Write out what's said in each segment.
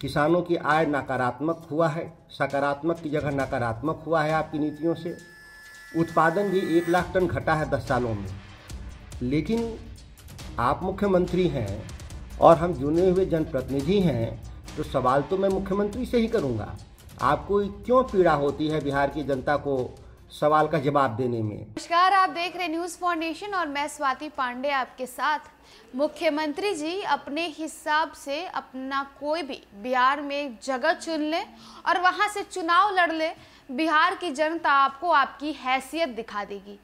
किसानों की आय नकारात्मक हुआ है सकारात्मक की जगह नकारात्मक हुआ है आपकी नीतियों से उत्पादन भी एक लाख टन घटा है दस सालों में लेकिन आप मुख्यमंत्री हैं और हम जुड़े हुए जनप्रतिनिधि हैं तो सवाल तो मैं मुख्यमंत्री से ही करूँगा आपको क्यों पीड़ा होती है बिहार की जनता को सवाल का जवाब देने में नमस्कार आप देख रहे न्यूज फाउंडेशन और मैं स्वाति पांडे आपके साथ मुख्यमंत्री जी अपने हिसाब से अपना कोई भी बिहार में जगह चुन ले और वहां से चुनाव लड़ ले बिहार की जनता आपको आपकी हैसियत दिखा देगी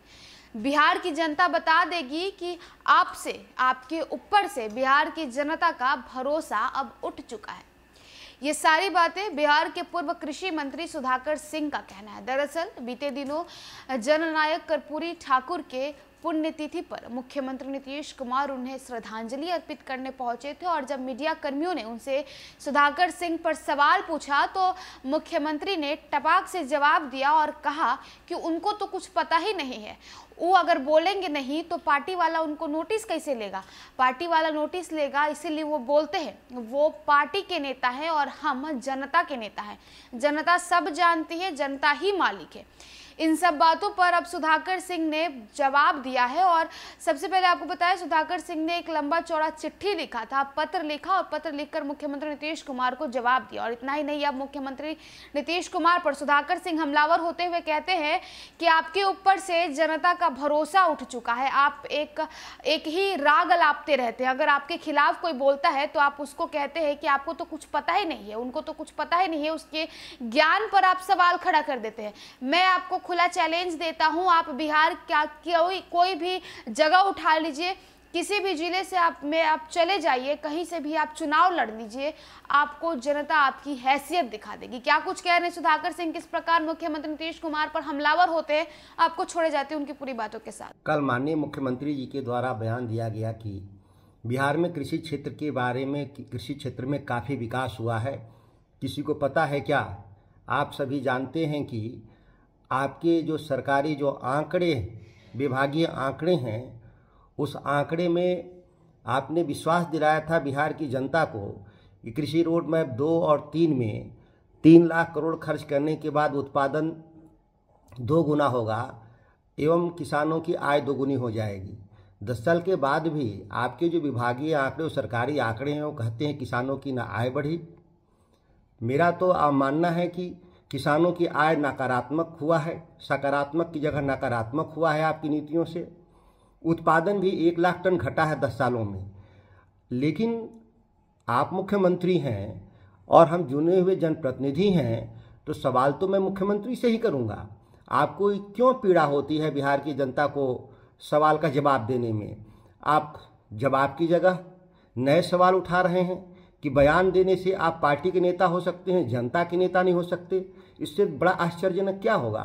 बिहार की जनता बता देगी कि आपसे आपके ऊपर से बिहार की जनता का भरोसा अब उठ चुका है ये सारी बातें बिहार के पूर्व कृषि मंत्री सुधाकर सिंह का कहना है दरअसल बीते दिनों जननायक कर्पूरी ठाकुर के पुण्यतिथि पर मुख्यमंत्री नीतीश कुमार उन्हें श्रद्धांजलि अर्पित करने पहुंचे थे और जब मीडिया कर्मियों ने उनसे सुधाकर सिंह पर सवाल पूछा तो मुख्यमंत्री ने टपाक से जवाब दिया और कहा कि उनको तो कुछ पता ही नहीं है वो अगर बोलेंगे नहीं तो पार्टी वाला उनको नोटिस कैसे लेगा पार्टी वाला नोटिस लेगा इसीलिए वो बोलते हैं वो पार्टी के नेता है और हम जनता के नेता हैं जनता सब जानती है जनता ही मालिक है इन सब बातों पर अब सुधाकर सिंह ने जवाब दिया है और सबसे पहले आपको बताया सुधाकर सिंह ने एक लंबा चौड़ा चिट्ठी लिखा था पत्र लिखा और पत्र लिखकर मुख्यमंत्री नीतीश कुमार को जवाब दिया और इतना ही नहीं अब मुख्यमंत्री नीतीश कुमार पर सुधाकर सिंह हमलावर होते हुए कहते हैं कि आपके ऊपर से जनता का भरोसा उठ चुका है आप एक एक ही राग लापते रहते हैं अगर आपके खिलाफ कोई बोलता है तो आप उसको कहते हैं कि आपको तो कुछ पता ही नहीं है उनको तो कुछ पता ही नहीं है उसके ज्ञान पर आप सवाल खड़ा कर देते हैं मैं आपको खुला चैलेंज देता हूँ आप बिहार क्या कोई कोई भी जगह उठा लीजिए किसी भी ज़िले से आप में आप चले जाइए कहीं से भी आप चुनाव लड़ लीजिए आपको जनता आपकी हैसियत दिखा देगी क्या कुछ कह रहे हैं सुधाकर सिंह किस प्रकार मुख्यमंत्री नीतीश कुमार पर हमलावर होते हैं आपको छोड़े जाते हैं उनकी पूरी बातों के साथ कल माननीय मुख्यमंत्री जी के द्वारा बयान दिया गया कि बिहार में कृषि क्षेत्र के बारे में कृषि क्षेत्र में काफ़ी विकास हुआ है किसी को पता है क्या आप सभी जानते हैं कि आपके जो सरकारी जो आंकड़े विभागीय आंकड़े हैं उस आंकड़े में आपने विश्वास दिलाया था बिहार की जनता को कि कृषि रोड मैप दो और तीन में तीन लाख करोड़ खर्च करने के बाद उत्पादन दो गुना होगा एवं किसानों की आय दोगुनी हो जाएगी दस साल के बाद भी आपके जो विभागीय आंकड़े और सरकारी आंकड़े हैं वो कहते हैं किसानों की ना आय बढ़ी मेरा तो मानना है कि किसानों की आय नकारात्मक हुआ है सकारात्मक की जगह नकारात्मक हुआ है आपकी नीतियों से उत्पादन भी एक लाख टन घटा है दस सालों में लेकिन आप मुख्यमंत्री हैं और हम जुने हुए जनप्रतिनिधि हैं तो सवाल तो मैं मुख्यमंत्री से ही करूंगा आपको क्यों पीड़ा होती है बिहार की जनता को सवाल का जवाब देने में आप जवाब की जगह नए सवाल उठा रहे हैं कि बयान देने से आप पार्टी के नेता हो सकते हैं जनता के नेता नहीं हो सकते इससे बड़ा आश्चर्यजनक क्या होगा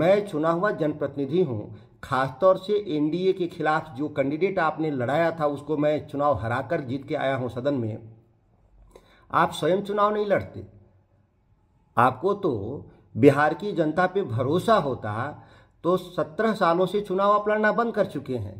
मैं चुना हुआ जनप्रतिनिधि हूँ खासतौर से एनडीए के खिलाफ जो कैंडिडेट आपने लड़ाया था उसको मैं चुनाव हराकर जीत के आया हूँ सदन में आप स्वयं चुनाव नहीं लड़ते आपको तो बिहार की जनता पे भरोसा होता तो सत्रह सालों से चुनाव आप लड़ना बंद कर चुके हैं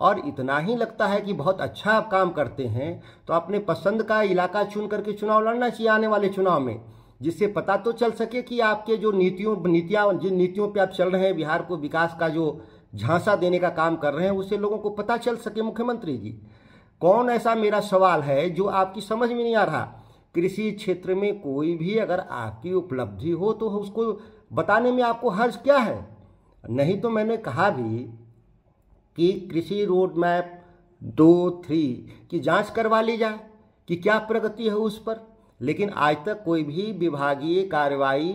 और इतना ही लगता है कि बहुत अच्छा आप काम करते हैं तो अपने पसंद का इलाका चुन करके चुनाव लड़ना चाहिए आने वाले चुनाव में जिससे पता तो चल सके कि आपके जो नीतियों नीतियाँ जिन नीतियों पर आप चल रहे हैं बिहार को विकास का जो झांसा देने का काम कर रहे हैं उससे लोगों को पता चल सके मुख्यमंत्री जी कौन ऐसा मेरा सवाल है जो आपकी समझ में नहीं आ रहा कृषि क्षेत्र में कोई भी अगर आपकी उपलब्धि हो तो उसको बताने में आपको हर्ज क्या है नहीं तो मैंने कहा भी कि कृषि रोड मैप दो थ्री की जांच करवा ली जाए कि क्या प्रगति है उस पर लेकिन आज तक कोई भी विभागीय कार्रवाई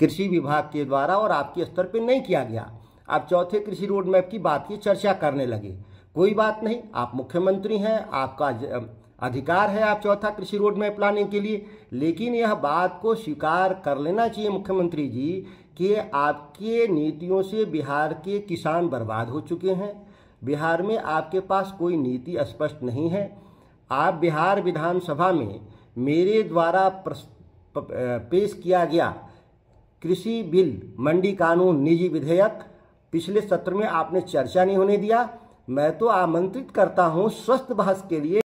कृषि विभाग के द्वारा और आपके स्तर पर नहीं किया गया आप चौथे कृषि रोड मैप की बात की चर्चा करने लगे कोई बात नहीं आप मुख्यमंत्री हैं आपका अधिकार है आप चौथा कृषि रोड मैप लाने के लिए लेकिन यह बात को स्वीकार कर लेना चाहिए मुख्यमंत्री जी कि आपके नीतियों से बिहार के किसान बर्बाद हो चुके हैं बिहार में आपके पास कोई नीति स्पष्ट नहीं है आप बिहार विधानसभा में मेरे द्वारा पेश किया गया कृषि बिल मंडी कानून निजी विधेयक पिछले सत्र में आपने चर्चा नहीं होने दिया मैं तो आमंत्रित करता हूं स्वस्थ बहस के लिए